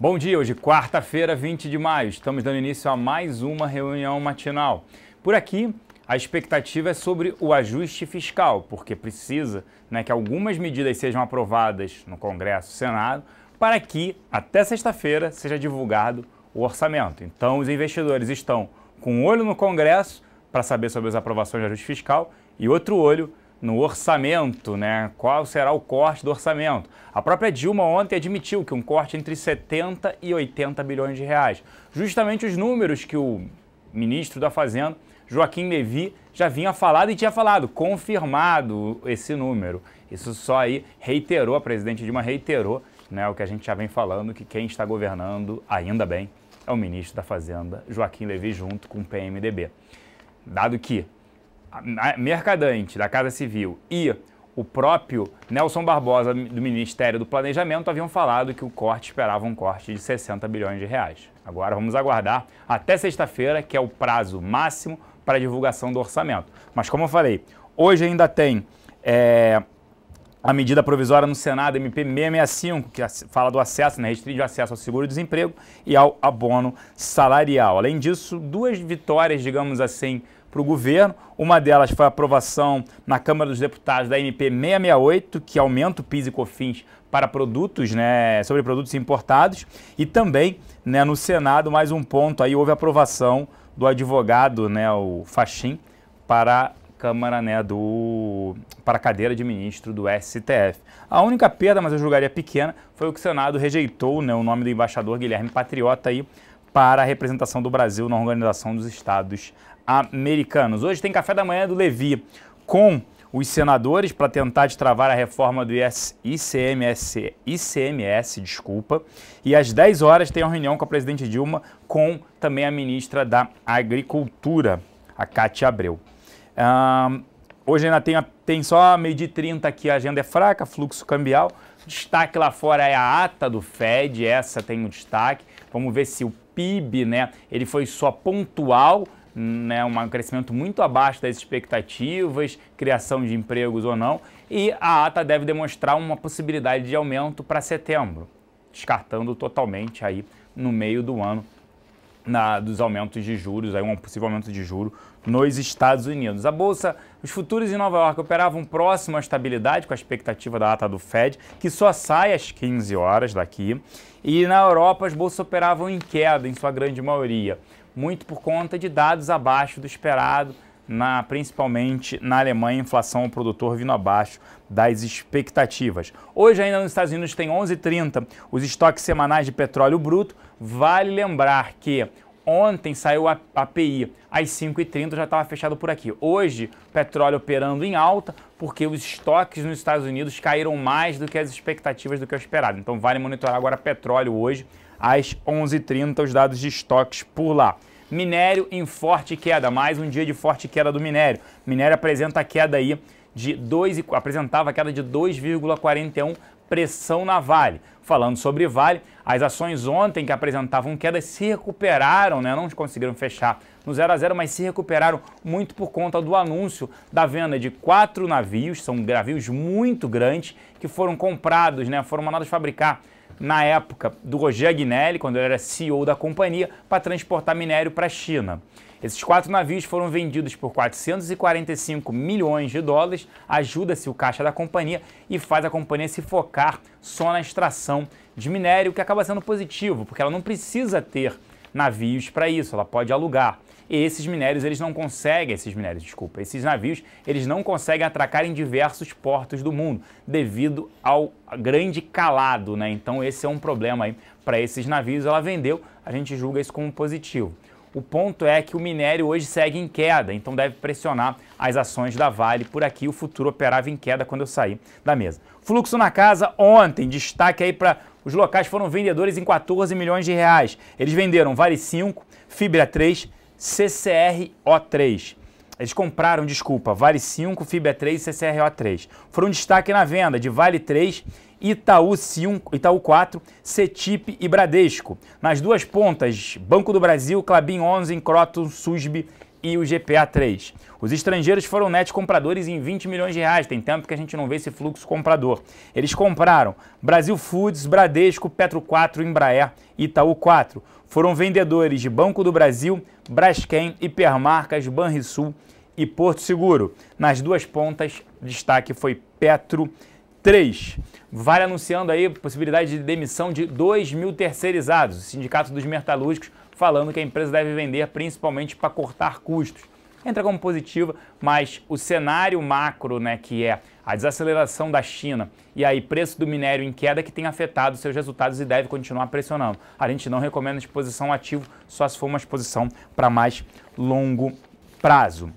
Bom dia, hoje quarta-feira, 20 de maio. Estamos dando início a mais uma reunião matinal. Por aqui, a expectativa é sobre o ajuste fiscal, porque precisa né, que algumas medidas sejam aprovadas no Congresso e Senado para que até sexta-feira seja divulgado o orçamento. Então, os investidores estão com um olho no Congresso para saber sobre as aprovações de ajuste fiscal e outro olho no orçamento, né? Qual será o corte do orçamento? A própria Dilma ontem admitiu que um corte entre 70 e 80 bilhões de reais. Justamente os números que o ministro da Fazenda, Joaquim Levi, já vinha falado e tinha falado, confirmado esse número. Isso só aí reiterou, a presidente Dilma reiterou, né, o que a gente já vem falando, que quem está governando, ainda bem, é o ministro da Fazenda, Joaquim Levi, junto com o PMDB. Dado que Mercadante, da Casa Civil, e o próprio Nelson Barbosa, do Ministério do Planejamento, haviam falado que o corte esperava um corte de 60 bilhões de reais. Agora vamos aguardar até sexta-feira, que é o prazo máximo para a divulgação do orçamento. Mas como eu falei, hoje ainda tem é, a medida provisória no Senado, MP 665, que fala do acesso, né, restringe o acesso ao seguro-desemprego e ao abono salarial. Além disso, duas vitórias, digamos assim, para o governo. Uma delas foi a aprovação na Câmara dos Deputados da MP 668, que aumenta o PIS e COFINS para produtos, né, sobre produtos importados. E também, né, no Senado, mais um ponto aí, houve aprovação do advogado, né, o Faxim, para a Câmara, né, do para a cadeira de ministro do STF. A única perda, mas eu julgaria pequena, foi o que o Senado rejeitou, né, o nome do embaixador Guilherme Patriota aí para a representação do Brasil na Organização dos Estados americanos. Hoje tem café da manhã do Levi com os senadores para tentar destravar a reforma do ICMS, ICMS, desculpa. E às 10 horas tem uma reunião com a presidente Dilma com também a ministra da Agricultura, a Cátia Abreu. Um, hoje ainda tem, tem só meio-dia e 30 aqui, a agenda é fraca, fluxo cambial. Destaque lá fora é a ata do Fed, essa tem um destaque. Vamos ver se o PIB, né, ele foi só pontual né, um crescimento muito abaixo das expectativas, criação de empregos ou não, e a ata deve demonstrar uma possibilidade de aumento para setembro, descartando totalmente aí no meio do ano na, dos aumentos de juros, aí um possível aumento de juros nos Estados Unidos. A bolsa, os futuros em Nova York operavam próximo à estabilidade, com a expectativa da ata do Fed, que só sai às 15 horas daqui. E na Europa, as bolsas operavam em queda, em sua grande maioria, muito por conta de dados abaixo do esperado na, principalmente na Alemanha, a inflação ao produtor vindo abaixo das expectativas. Hoje ainda nos Estados Unidos tem 11,30 os estoques semanais de petróleo bruto. Vale lembrar que ontem saiu a API às 5h30, já estava fechado por aqui. Hoje, petróleo operando em alta, porque os estoques nos Estados Unidos caíram mais do que as expectativas do que o esperado. Então vale monitorar agora petróleo hoje às 11h30, os dados de estoques por lá. Minério em forte queda, mais um dia de forte queda do minério. Minério apresenta queda aí de 2, apresentava queda de 2,41 pressão na Vale. Falando sobre Vale, as ações ontem que apresentavam queda se recuperaram, né? não conseguiram fechar no 0 a 0, mas se recuperaram muito por conta do anúncio da venda de quatro navios, são navios muito grandes, que foram comprados, né? foram mandados fabricar na época do Roger Agnelli, quando ele era CEO da companhia, para transportar minério para a China. Esses quatro navios foram vendidos por 445 milhões de dólares, ajuda-se o caixa da companhia e faz a companhia se focar só na extração de minério, o que acaba sendo positivo, porque ela não precisa ter navios para isso, ela pode alugar e esses minérios, eles não conseguem, esses minérios, desculpa, esses navios, eles não conseguem atracar em diversos portos do mundo devido ao grande calado, né? Então esse é um problema aí para esses navios. Ela vendeu, a gente julga isso como positivo. O ponto é que o minério hoje segue em queda, então deve pressionar as ações da Vale por aqui. O futuro operava em queda quando eu saí da mesa. Fluxo na casa ontem, destaque aí para os locais foram vendedores em 14 milhões de reais. Eles venderam Vale 5, Fibra 3, CCRO3. Eles compraram, desculpa, Vale 5, Fibra 3 e CCRO3. Foram destaque na venda de Vale 3, Itaú 5, Itaú 4, Cetip e Bradesco. Nas duas pontas, Banco do Brasil, Clabin 11, Croton, Susb e o GPA 3. Os estrangeiros foram net compradores em 20 milhões de reais, tem tempo que a gente não vê esse fluxo comprador. Eles compraram Brasil Foods, Bradesco, Petro 4, Embraer Itaú 4. Foram vendedores de Banco do Brasil, Braskem, Hipermarcas, Banrisul e Porto Seguro. Nas duas pontas, destaque foi Petro 3. Vale anunciando aí possibilidade de demissão de 2 mil terceirizados. O Sindicato dos Metalúrgicos falando que a empresa deve vender principalmente para cortar custos. Entra como positiva, mas o cenário macro, né, que é a desaceleração da China e aí preço do minério em queda que tem afetado seus resultados e deve continuar pressionando. A gente não recomenda exposição ativo, só se for uma exposição para mais longo prazo.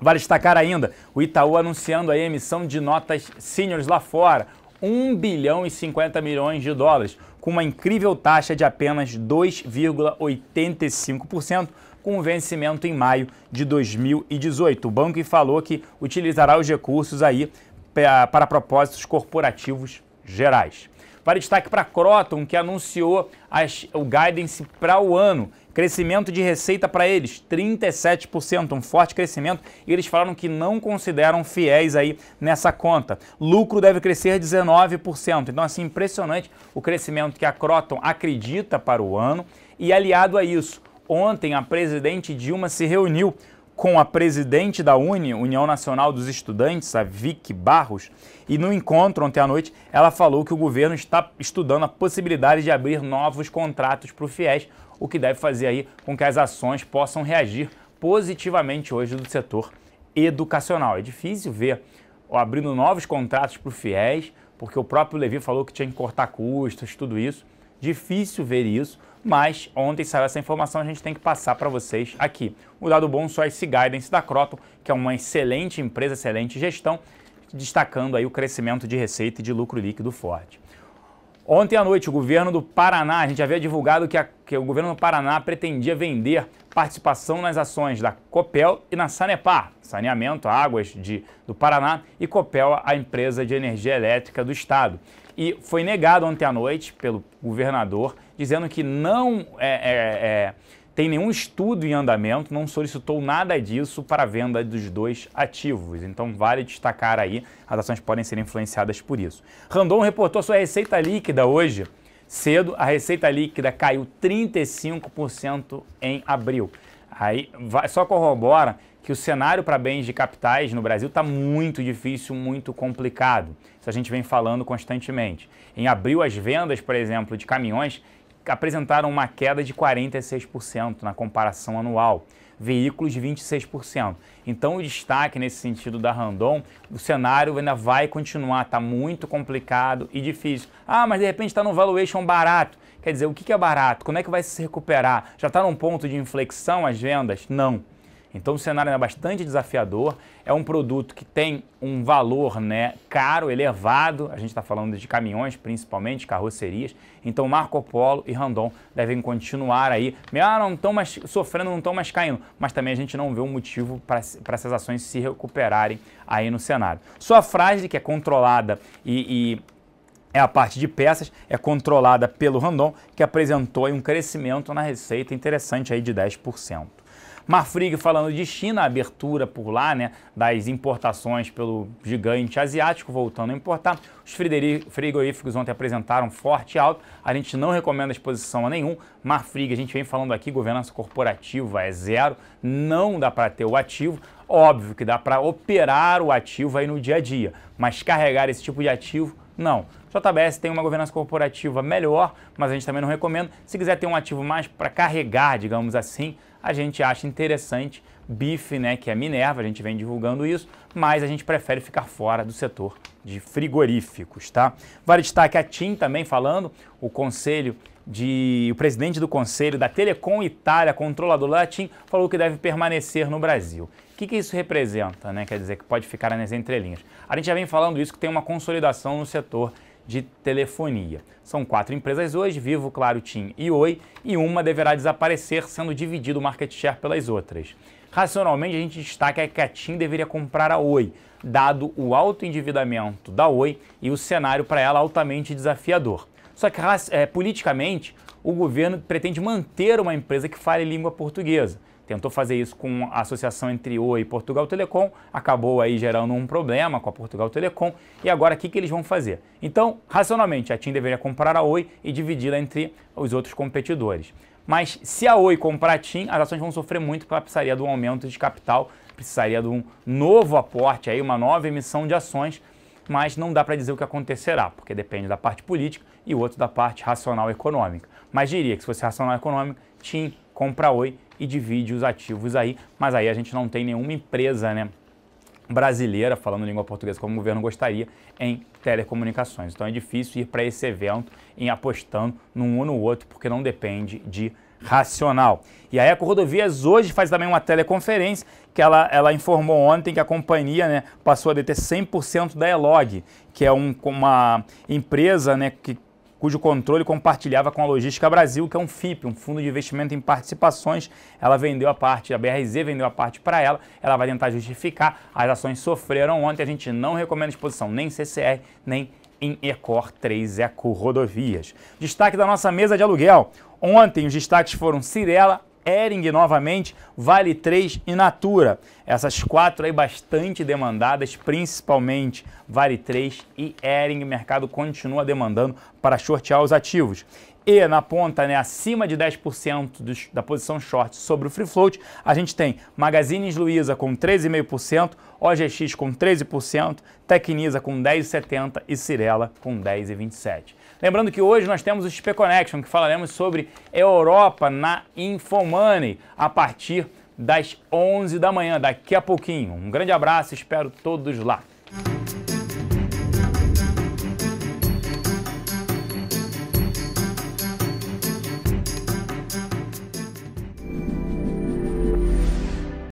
Vale destacar ainda o Itaú anunciando a emissão de notas seniors lá fora, 1 bilhão e 50 milhões de dólares com uma incrível taxa de apenas 2,85%, com vencimento em maio de 2018. O banco falou que utilizará os recursos aí eh, para propósitos corporativos gerais. Para destaque para a Croton, que anunciou as, o guidance para o ano. Crescimento de receita para eles, 37%, um forte crescimento, e eles falaram que não consideram fiéis aí nessa conta. Lucro deve crescer 19%. Então, assim, impressionante o crescimento que a Croton acredita para o ano. E aliado a isso, ontem a presidente Dilma se reuniu com a presidente da UNE, União Nacional dos Estudantes, a Vicky Barros, e no encontro ontem à noite ela falou que o governo está estudando a possibilidade de abrir novos contratos para o FIES, o que deve fazer aí com que as ações possam reagir positivamente hoje do setor educacional. É difícil ver abrindo novos contratos para o FIES, porque o próprio Levi falou que tinha que cortar custos, tudo isso. Difícil ver isso, mas ontem saiu essa informação, a gente tem que passar para vocês aqui. O dado bom só é esse guidance da Croton, que é uma excelente empresa, excelente gestão, destacando aí o crescimento de receita e de lucro líquido forte. Ontem à noite, o governo do Paraná, a gente havia divulgado que, a, que o governo do Paraná pretendia vender participação nas ações da Copel e na Sanepar, Saneamento, Águas de, do Paraná, e Copel, a empresa de energia elétrica do Estado. E foi negado ontem à noite pelo governador dizendo que não é, é, é, tem nenhum estudo em andamento, não solicitou nada disso para a venda dos dois ativos. Então vale destacar aí, as ações podem ser influenciadas por isso. Randon reportou sua receita líquida hoje. Cedo, a receita líquida caiu 35% em abril. Aí vai, só corrobora que o cenário para bens de capitais no Brasil está muito difícil, muito complicado. Isso a gente vem falando constantemente. Em abril, as vendas, por exemplo, de caminhões apresentaram uma queda de 46% na comparação anual, veículos 26%. Então, o destaque nesse sentido da Randon, o cenário ainda vai continuar, está muito complicado e difícil. Ah, mas de repente está num valuation barato. Quer dizer, o que é barato? Como é que vai se recuperar? Já está num ponto de inflexão as vendas? Não. Então o cenário é bastante desafiador, é um produto que tem um valor né, caro, elevado, a gente está falando de caminhões principalmente, carrocerias, então Marco Polo e Randon devem continuar aí, ah, não estão mais sofrendo, não estão mais caindo, mas também a gente não vê um motivo para essas ações se recuperarem aí no cenário. Sua frase que é controlada e, e é a parte de peças, é controlada pelo Randon, que apresentou um crescimento na receita interessante aí de 10%. Marfrig falando de China, a abertura por lá, né, das importações pelo gigante asiático voltando a importar. Os frigoríficos ontem apresentaram forte alto A gente não recomenda exposição a nenhum. Marfrig, a gente vem falando aqui, governança corporativa é zero, não dá para ter o ativo. Óbvio que dá para operar o ativo aí no dia a dia, mas carregar esse tipo de ativo não. JBS tem uma governança corporativa melhor, mas a gente também não recomenda. Se quiser ter um ativo mais para carregar, digamos assim, a gente acha interessante bife, né, que é Minerva, a gente vem divulgando isso, mas a gente prefere ficar fora do setor de frigoríficos, tá? Vale destaque a TIM também falando, o conselho de o presidente do conselho da Telecom Itália, controlador da TIM, falou que deve permanecer no Brasil. O que, que isso representa, né? Quer dizer que pode ficar nas entrelinhas. A gente já vem falando isso que tem uma consolidação no setor de telefonia. São quatro empresas hoje, Vivo, Claro, TIM e Oi, e uma deverá desaparecer, sendo dividido o market share pelas outras. Racionalmente, a gente destaca que a TIM deveria comprar a Oi, dado o alto endividamento da Oi e o cenário para ela altamente desafiador. Só que, é, politicamente, o governo pretende manter uma empresa que fale língua portuguesa tentou fazer isso com a associação entre Oi e Portugal Telecom, acabou aí gerando um problema com a Portugal Telecom, e agora o que, que eles vão fazer? Então, racionalmente, a TIM deveria comprar a Oi e dividi-la entre os outros competidores. Mas se a Oi comprar a TIM, as ações vão sofrer muito porque ela precisaria de um aumento de capital, precisaria de um novo aporte, aí, uma nova emissão de ações, mas não dá para dizer o que acontecerá, porque depende da parte política e o outro da parte racional econômica. Mas diria que se fosse racional econômico, TIM compra Oi e divide os ativos aí, mas aí a gente não tem nenhuma empresa, né? brasileira, falando língua portuguesa como o governo gostaria, em telecomunicações. Então é difícil ir para esse evento em apostando num ou no outro, porque não depende de racional. E aí a Rodovias hoje faz também uma teleconferência que ela, ela informou ontem que a companhia né, passou a deter 100% da Elog, que é um, uma empresa né, que cujo controle compartilhava com a Logística Brasil, que é um FIP, um Fundo de Investimento em Participações. Ela vendeu a parte, a BRZ vendeu a parte para ela, ela vai tentar justificar. As ações sofreram ontem, a gente não recomenda exposição nem CCR, nem em Ecor 3 Eco Rodovias. Destaque da nossa mesa de aluguel. Ontem os destaques foram Cirela, Ering novamente, Vale 3 e Natura. Essas quatro aí bastante demandadas, principalmente Vale 3 e Ering. O mercado continua demandando para shortear os ativos e na ponta, né, acima de 10% dos, da posição short sobre o free float, a gente tem Magazines Luiza com 13,5%, OGX com 13%, Tecnisa com 10,70% e Cirela com 10,27%. Lembrando que hoje nós temos o XP Connection, que falaremos sobre Europa na Infomoney a partir das 11 da manhã, daqui a pouquinho. Um grande abraço, espero todos lá.